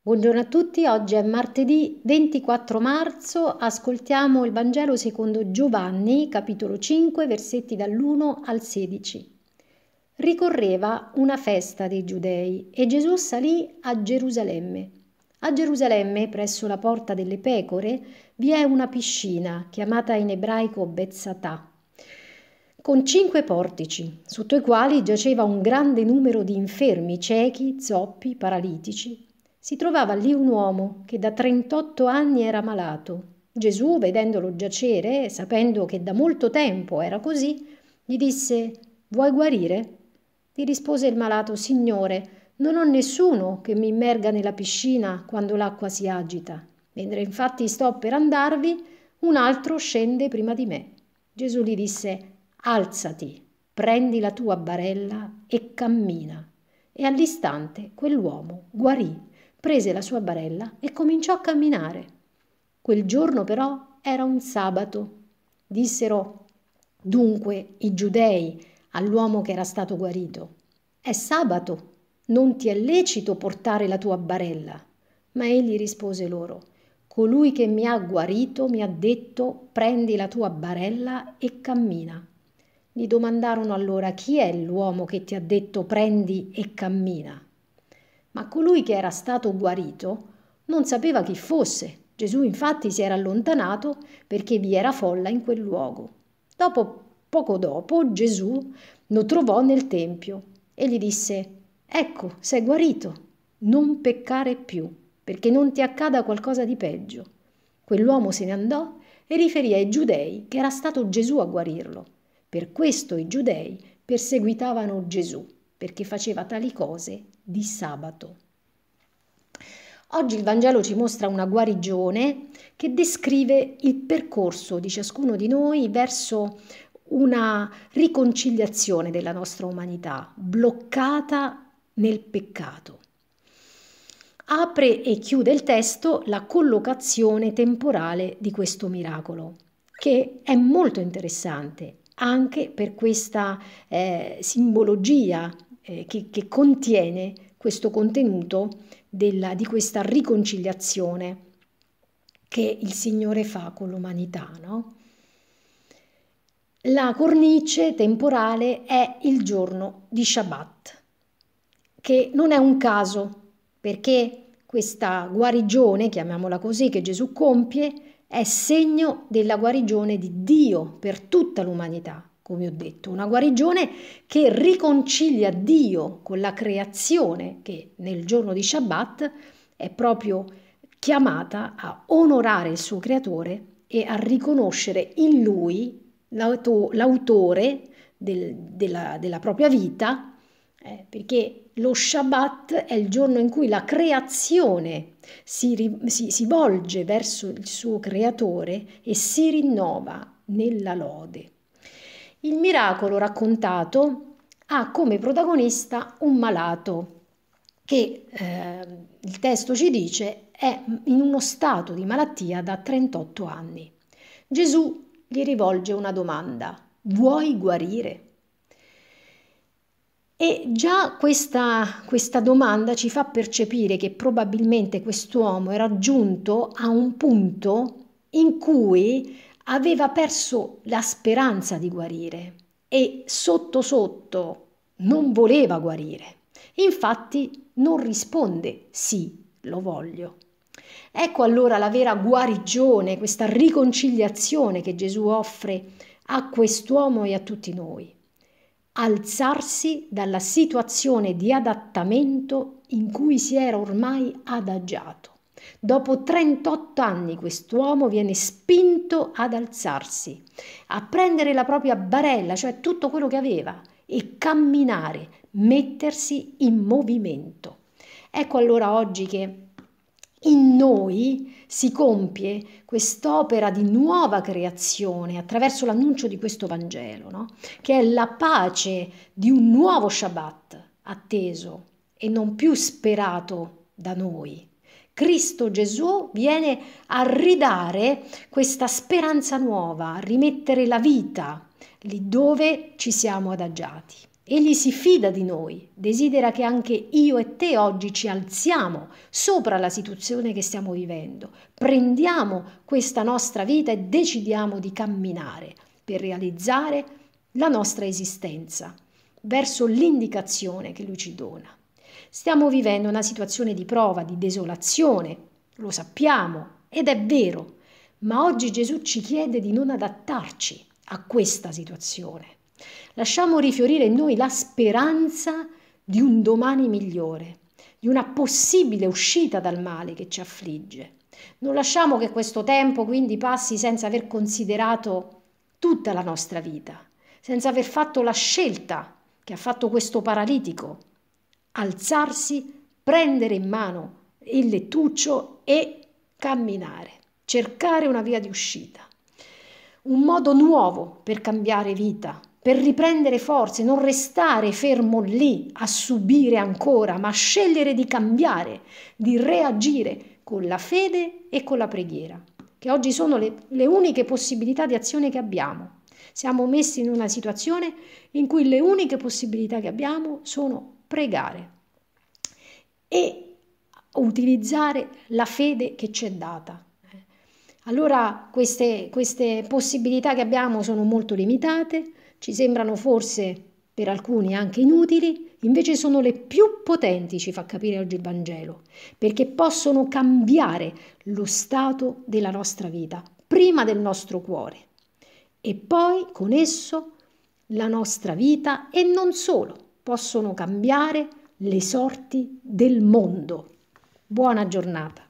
Buongiorno a tutti, oggi è martedì 24 marzo, ascoltiamo il Vangelo secondo Giovanni, capitolo 5, versetti dall'1 al 16. Ricorreva una festa dei giudei e Gesù salì a Gerusalemme. A Gerusalemme, presso la porta delle pecore, vi è una piscina chiamata in ebraico Bezzatà, con cinque portici, sotto i quali giaceva un grande numero di infermi, ciechi, zoppi, paralitici si trovava lì un uomo che da 38 anni era malato. Gesù, vedendolo giacere e sapendo che da molto tempo era così, gli disse Vuoi guarire? Gli rispose il malato Signore, non ho nessuno che mi immerga nella piscina quando l'acqua si agita. Mentre infatti sto per andarvi, un altro scende prima di me. Gesù gli disse Alzati, prendi la tua barella e cammina. E all'istante quell'uomo guarì prese la sua barella e cominciò a camminare. Quel giorno però era un sabato. Dissero dunque i giudei all'uomo che era stato guarito, è sabato, non ti è lecito portare la tua barella. Ma egli rispose loro, colui che mi ha guarito mi ha detto prendi la tua barella e cammina. Gli domandarono allora chi è l'uomo che ti ha detto prendi e cammina ma colui che era stato guarito non sapeva chi fosse. Gesù infatti si era allontanato perché vi era folla in quel luogo. Dopo, poco dopo Gesù lo trovò nel Tempio e gli disse, ecco, sei guarito, non peccare più, perché non ti accada qualcosa di peggio. Quell'uomo se ne andò e riferì ai giudei che era stato Gesù a guarirlo. Per questo i giudei perseguitavano Gesù perché faceva tali cose di sabato. Oggi il Vangelo ci mostra una guarigione che descrive il percorso di ciascuno di noi verso una riconciliazione della nostra umanità bloccata nel peccato. Apre e chiude il testo la collocazione temporale di questo miracolo, che è molto interessante anche per questa eh, simbologia eh, che, che, contiene questo contenuto della, di questa riconciliazione che il Signore fa con l'umanità. No? La cornice temporale è il giorno di Shabbat, che non è un caso, perché questa guarigione, chiamiamola così, che Gesù compie, è segno della guarigione di Dio per tutta l'umanità, come ho detto, una guarigione che riconcilia Dio con la creazione che nel giorno di Shabbat è proprio chiamata a onorare il suo creatore e a riconoscere in lui l'autore del, della, della, propria vita, eh, perché lo Shabbat è il giorno in cui la creazione si, si, si volge verso il suo creatore e si rinnova nella lode. Il miracolo raccontato ha come protagonista un malato che eh, il testo ci dice è in uno stato di malattia da 38 anni. Gesù gli rivolge una domanda, vuoi guarire? E già questa, questa domanda ci fa percepire che probabilmente quest'uomo è raggiunto a un punto in cui aveva perso la speranza di guarire e sotto sotto non voleva guarire. Infatti non risponde sì, lo voglio. Ecco allora la vera guarigione, questa riconciliazione che Gesù offre a quest'uomo e a tutti noi. Alzarsi dalla situazione di adattamento in cui si era ormai adagiato. Dopo 38 anni quest'uomo viene spinto ad alzarsi, a prendere la propria barella, cioè tutto quello che aveva, e camminare, mettersi in movimento. Ecco allora oggi che in noi si compie quest'opera di nuova creazione attraverso l'annuncio di questo Vangelo, no? che è la pace di un nuovo Shabbat atteso e non più sperato da noi. Cristo Gesù viene a ridare questa speranza nuova, a rimettere la vita lì dove ci siamo adagiati. Egli si fida di noi, desidera che anche io e te oggi ci alziamo sopra la situazione che stiamo vivendo, prendiamo questa nostra vita e decidiamo di camminare per realizzare la nostra esistenza verso l'indicazione che lui ci dona. Stiamo vivendo una situazione di prova, di desolazione, lo sappiamo ed è vero, ma oggi Gesù ci chiede di non adattarci a questa situazione. Lasciamo rifiorire in noi la speranza di un domani migliore, di una possibile uscita dal male che ci affligge. Non lasciamo che questo tempo quindi passi senza aver considerato tutta la nostra vita, senza aver fatto la scelta che ha fatto questo paralitico, alzarsi, prendere in mano il lettuccio e camminare, cercare una via di uscita, un modo nuovo per cambiare vita, per riprendere forze, non restare fermo lì a subire ancora, ma scegliere di cambiare, di reagire con la fede e con la preghiera, che oggi sono le, le uniche possibilità di azione che abbiamo. Siamo messi in una situazione in cui le uniche possibilità che abbiamo sono pregare e utilizzare la fede che ci è data. Allora queste, queste possibilità che abbiamo sono molto limitate, ci sembrano forse per alcuni anche inutili, invece sono le più potenti, ci fa capire oggi il Vangelo, perché possono cambiare lo stato della nostra vita, prima del nostro cuore, e poi con esso la nostra vita e non solo possono cambiare le sorti del mondo. Buona giornata.